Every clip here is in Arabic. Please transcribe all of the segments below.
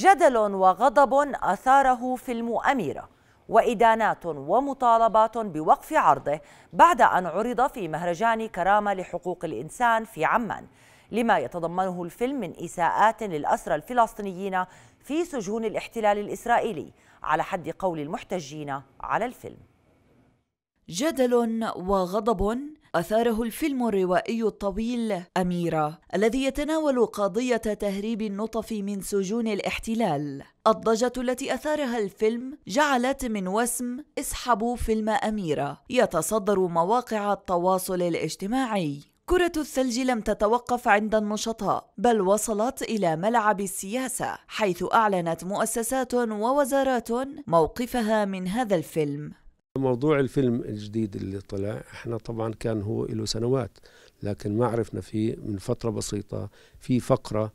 جدل وغضب أثاره في المؤامرة وإدانات ومطالبات بوقف عرضه بعد أن عرض في مهرجان كرامة لحقوق الإنسان في عمان لما يتضمنه الفيلم من إساءات للأسرى الفلسطينيين في سجون الاحتلال الإسرائيلي على حد قول المحتجين على الفيلم جدل وغضب أثاره الفيلم الروائي الطويل أميرة الذي يتناول قضية تهريب النطف من سجون الاحتلال الضجة التي أثارها الفيلم جعلت من وسم اسحبوا فيلم أميرة يتصدر مواقع التواصل الاجتماعي كرة الثلج لم تتوقف عند النشطاء بل وصلت إلى ملعب السياسة حيث أعلنت مؤسسات ووزارات موقفها من هذا الفيلم موضوع الفيلم الجديد اللي طلع احنا طبعا كان هو له سنوات لكن ما عرفنا فيه من فترة بسيطة في فقرة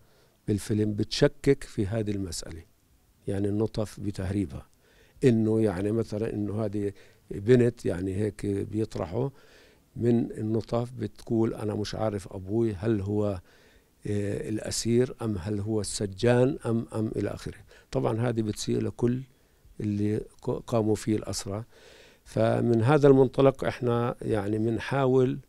بالفيلم بتشكك في هذه المسألة يعني النطف بتهريبها انه يعني مثلا انه هذه بنت يعني هيك بيطرحوا من النطف بتقول انا مش عارف ابوي هل هو إيه الاسير ام هل هو السجان ام ام الى اخره طبعا هذه بتصير لكل اللي قاموا فيه الاسرى فمن هذا المنطلق احنا يعني بنحاول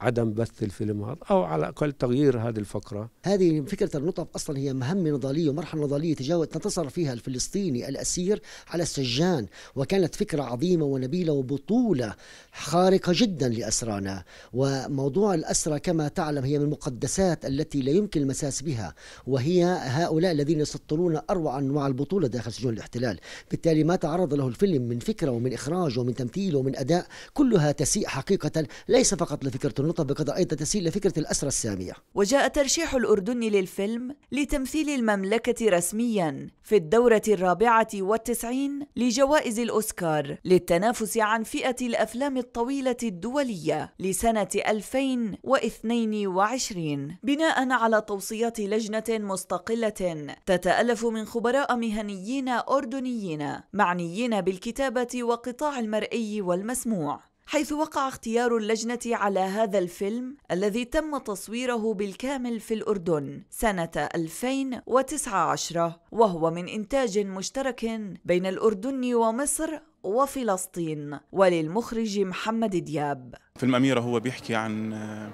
عدم بث الفيلم هذا او على الاقل تغيير هذه الفقره هذه فكره النطف اصلا هي مهمه نضاليه ومرحله نضاليه تجاوز تنتصر فيها الفلسطيني الاسير على السجان وكانت فكره عظيمه ونبيله وبطوله خارقه جدا لاسرانا وموضوع الاسرى كما تعلم هي من المقدسات التي لا يمكن المساس بها وهي هؤلاء الذين يسطرون اروع انواع البطوله داخل سجون الاحتلال بالتالي ما تعرض له الفيلم من فكره ومن اخراج ومن تمثيل ومن اداء كلها تسيء حقيقه ليس فقط لفكره ونطلب بقضاء تسهيل لفكرة الأسرة السامية وجاء ترشيح الأردن للفيلم لتمثيل المملكة رسميا في الدورة الرابعة والتسعين لجوائز الأوسكار للتنافس عن فئة الأفلام الطويلة الدولية لسنة 2022 بناء على توصيات لجنة مستقلة تتألف من خبراء مهنيين أردنيين معنيين بالكتابة وقطاع المرئي والمسموع حيث وقع اختيار اللجنة على هذا الفيلم الذي تم تصويره بالكامل في الأردن سنة 2019 وهو من إنتاج مشترك بين الأردن ومصر وفلسطين وللمخرج محمد دياب فيلم أميرة هو بيحكي عن آه،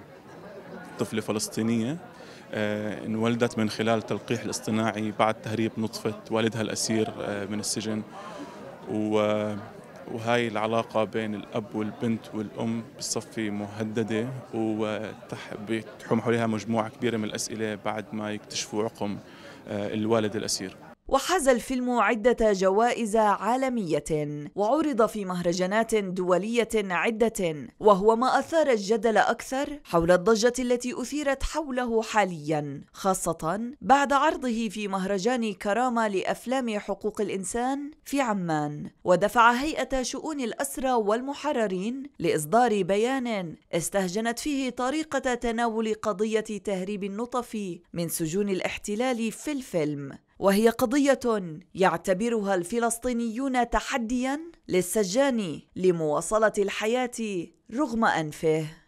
طفلة فلسطينية آه، انولدت من خلال تلقيح الاصطناعي بعد تهريب نطفة والدها الأسير آه، من السجن و وهاي العلاقة بين الأب والبنت والأم بتصفي مهددة وتحوم حولها مجموعة كبيرة من الأسئلة بعد ما يكتشفوا عقم آه، الوالد الأسير وحاز الفيلم عدة جوائز عالمية وعرض في مهرجانات دولية عدة وهو ما أثار الجدل أكثر حول الضجة التي أثيرت حوله حاليا خاصة بعد عرضه في مهرجان كرامة لأفلام حقوق الإنسان في عمان ودفع هيئة شؤون الأسرى والمحررين لإصدار بيان استهجنت فيه طريقة تناول قضية تهريب النطف من سجون الاحتلال في الفيلم وهي قضية يعتبرها الفلسطينيون تحديا للسجان لمواصلة الحياة رغم أنفه